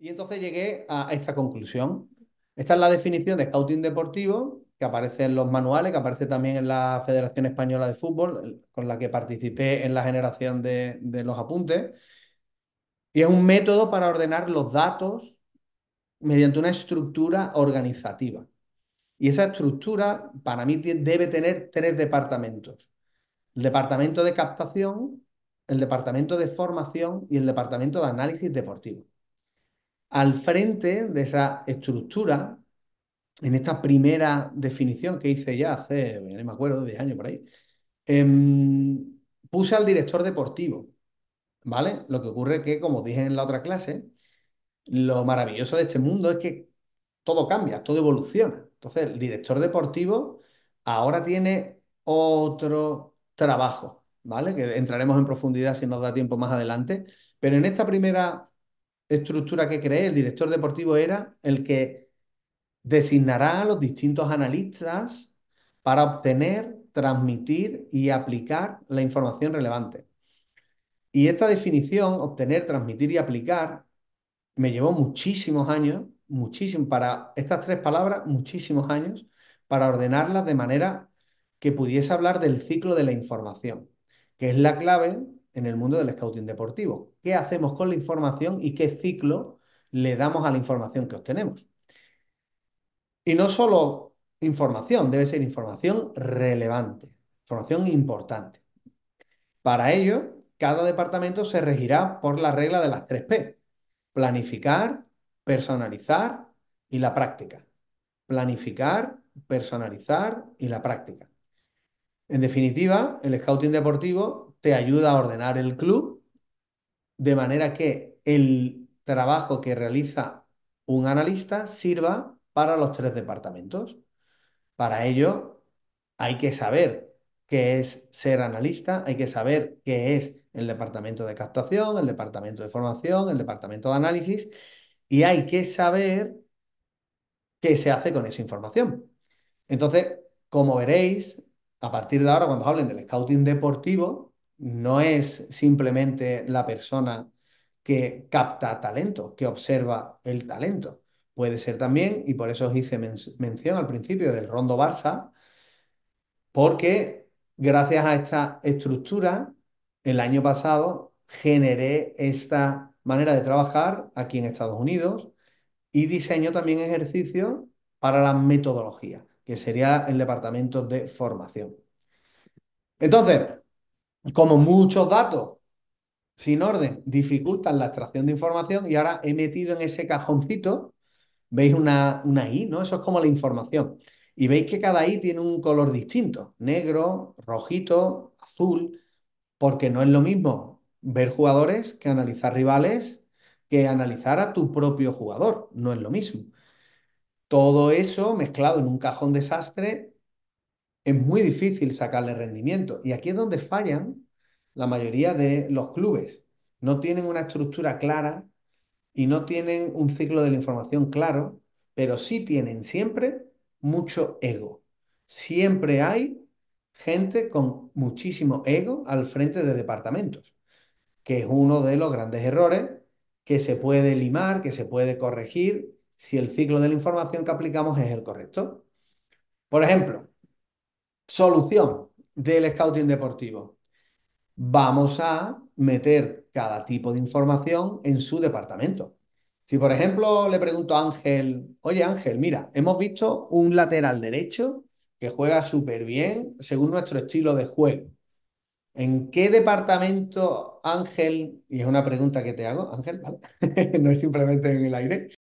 Y entonces llegué a esta conclusión. Esta es la definición de scouting deportivo que aparece en los manuales, que aparece también en la Federación Española de Fútbol, con la que participé en la generación de, los apuntes. Y es un método para ordenar los datos mediante una estructura organizativa. Y esa estructura, para mí, debe tener tres departamentos. El departamento de captación, el departamento de formación y el departamento de análisis deportivo al frente de esa estructura, en esta primera definición que hice ya hace, no me acuerdo, 10 años por ahí, em, puse al director deportivo, ¿vale? Lo que ocurre que, como dije en la otra clase, lo maravilloso de este mundo es que todo cambia, todo evoluciona. Entonces, el director deportivo ahora tiene otro trabajo, ¿vale? Que entraremos en profundidad si nos da tiempo más adelante, pero en esta primera estructura que creé, el director deportivo era el que designará a los distintos analistas para obtener, transmitir y aplicar la información relevante. Y esta definición, obtener, transmitir y aplicar, me llevó muchísimos años, muchísimo, para estas tres palabras, muchísimos años, para ordenarlas de manera que pudiese hablar del ciclo de la información, que es la clave en el mundo del scouting deportivo. ¿Qué hacemos con la información y qué ciclo le damos a la información que obtenemos? Y no solo información, debe ser información relevante, información importante. Para ello, cada departamento se regirá por la regla de las tres p Planificar, personalizar y la práctica. Planificar, personalizar y la práctica. En definitiva, el scouting deportivo te ayuda a ordenar el club, de manera que el trabajo que realiza un analista sirva para los tres departamentos. Para ello hay que saber qué es ser analista, hay que saber qué es el departamento de captación, el departamento de formación, el departamento de análisis y hay que saber qué se hace con esa información. Entonces, como veréis, a partir de ahora, cuando hablen del scouting deportivo, no es simplemente la persona que capta talento, que observa el talento. Puede ser también, y por eso os hice mención al principio del Rondo Barça, porque gracias a esta estructura, el año pasado generé esta manera de trabajar aquí en Estados Unidos y diseño también ejercicios para la metodología, que sería el departamento de formación. Entonces, como muchos datos sin orden, dificultan la extracción de información y ahora he metido en ese cajoncito, veis una, una I, ¿no? Eso es como la información. Y veis que cada I tiene un color distinto, negro, rojito, azul, porque no es lo mismo ver jugadores que analizar rivales, que analizar a tu propio jugador, no es lo mismo. Todo eso mezclado en un cajón desastre es muy difícil sacarle rendimiento. Y aquí es donde fallan la mayoría de los clubes. No tienen una estructura clara y no tienen un ciclo de la información claro, pero sí tienen siempre mucho ego. Siempre hay gente con muchísimo ego al frente de departamentos, que es uno de los grandes errores que se puede limar, que se puede corregir si el ciclo de la información que aplicamos es el correcto. Por ejemplo, Solución del scouting deportivo. Vamos a meter cada tipo de información en su departamento. Si, por ejemplo, le pregunto a Ángel, oye Ángel, mira, hemos visto un lateral derecho que juega súper bien según nuestro estilo de juego. ¿En qué departamento, Ángel? Y es una pregunta que te hago, Ángel, ¿vale? no es simplemente en el aire.